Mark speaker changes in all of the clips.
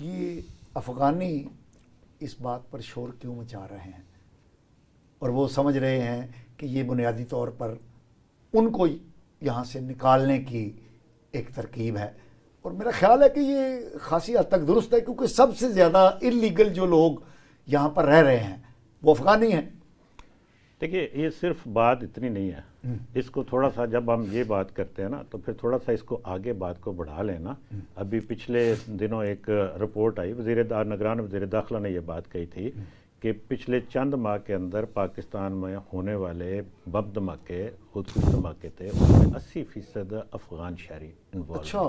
Speaker 1: ये अफ़गानी इस बात पर शोर क्यों मचा रहे हैं और वो समझ रहे हैं कि ये बुनियादी तौर पर उनको यहाँ से निकालने की एक तरकीब है और मेरा ख्याल है कि ये खासी हद तक दुरुस्त है क्योंकि सबसे ज़्यादा इलीगल जो लोग यहाँ पर रह रहे हैं वो अफ़गानी हैं
Speaker 2: देखिए ये सिर्फ बात इतनी नहीं है हम्म। इसको थोड़ा सा जब हम ये बात करते हैं ना तो फिर थोड़ा सा इसको आगे बात को बढ़ा लेना हम्म। अभी पिछले दिनों एक रिपोर्ट आई वजीर नगरान वजीर दाखिला ने यह बात कही थी हम्म। कि पिछले चंद माह के अंदर पाकिस्तान में होने वाले बम धमाके खुद धमाके थे उसमें अस्सी फीसद अफगान शहरी इन्वॉल्व अच्छा।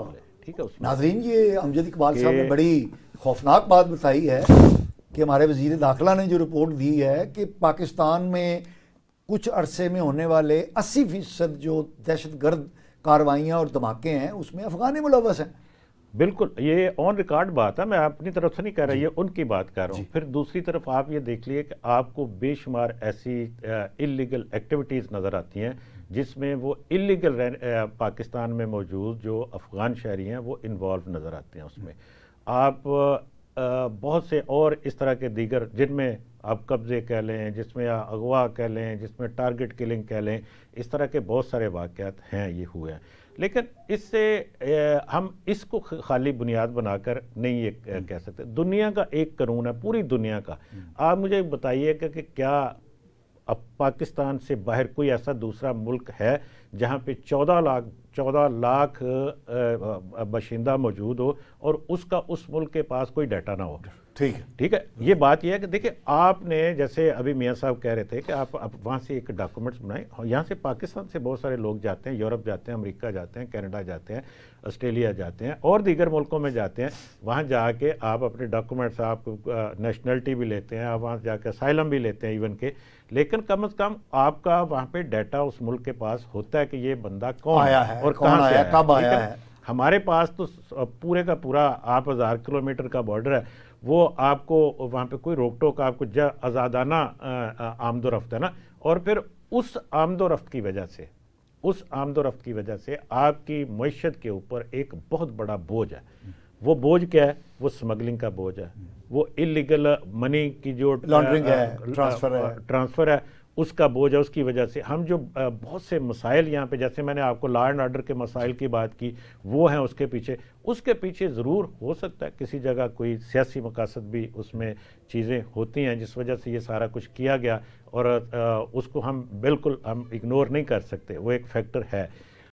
Speaker 2: ठीक है नाजरीन ये अमजद इकबाल साहब ने बड़ी
Speaker 1: खौफनाक बात बताई है कि हमारे वजीर दाखिला ने जो रिपोर्ट दी है कि पाकिस्तान में कुछ अरसे में होने वाले अस्सी फीसद जो दहशत गर्द कार्रवाइयाँ और धमाके हैं उसमें अफगानी मुलवस हैं बिल्कुल
Speaker 2: ये ऑन रिकॉर्ड बात है मैं अपनी तरफ से नहीं कह रहा ये उनकी बात कर रहा हूँ फिर दूसरी तरफ आप ये देख लिए कि आपको बेशुमार ऐसी इलीगल एक्टिविटीज़ नज़र आती हैं जिसमें वो इलीगल पाकिस्तान में मौजूद जो अफ़गान शहरी हैं वो इन्वॉल्व नज़र आते हैं उसमें आप बहुत से और इस तरह के दीगर जिनमें आप कब्ज़े कह लें जिसमें अगवा कह लें जिसमें टारगेट किलिंग कह लें इस तरह के बहुत सारे वाक़ हैं ये हुए हैं लेकिन इससे हम इसको खाली बुनियाद बनाकर नहीं ये कह सकते दुनिया का एक कानून है पूरी दुनिया का हम्म। आप मुझे बताइएगा कि क्या अब पाकिस्तान से बाहर कोई ऐसा दूसरा मुल्क है जहाँ पे चौदह लाख चौदह लाख बाशिंदा मौजूद हो और उसका उस मुल्क के पास कोई डाटा ना हो ठीक है ठीक है ये बात यह है कि देखिए आपने जैसे अभी मियाँ साहब कह रहे थे कि आप, आप वहाँ से एक डॉक्यूमेंट्स बनाए यहाँ से पाकिस्तान से बहुत सारे लोग जाते हैं यूरोप जाते हैं अमेरिका जाते हैं कनाडा जाते हैं ऑस्ट्रेलिया जाते हैं और दीगर मुल्कों में जाते हैं वहाँ जाके आप अपने डॉक्यूमेंट्स आप नेशनलिटी भी लेते हैं आप वहाँ जाकर साइलम भी लेते हैं इवन के लेकिन कम अज़ कम आपका वहाँ पर डाटा उस मुल्क के पास होता है कि ये बंदा कौन आया है और कौन आया कब आया है हमारे पास तो पूरे का पूरा आठ हज़ार किलोमीटर का बॉर्डर है वो आपको वहाँ पे कोई रोक टोक आपको ज आज़ादाना आमदोरफ्त है ना और फिर उस आमदोरफ्त की वजह से उस आमदोरफ्त की वजह से आपकी मीशत के ऊपर एक बहुत बड़ा बोझ है वो बोझ क्या है वो स्मगलिंग का बोझ है वो इलीगल मनी की जो लॉन्ड्रिंग है ट्रांसफ़र है ट्रांसफ़र है उसका बोझ है उसकी वजह से हम जो बहुत से मसाइल यहाँ पे जैसे मैंने आपको ला एंड ऑर्डर के मसाइल की बात की वो हैं उसके पीछे उसके पीछे ज़रूर हो सकता है किसी जगह कोई सियासी मकासद भी उसमें चीज़ें होती हैं जिस वजह से ये सारा कुछ किया गया और उसको हम बिल्कुल हम इग्नोर नहीं कर सकते वो एक फैक्टर है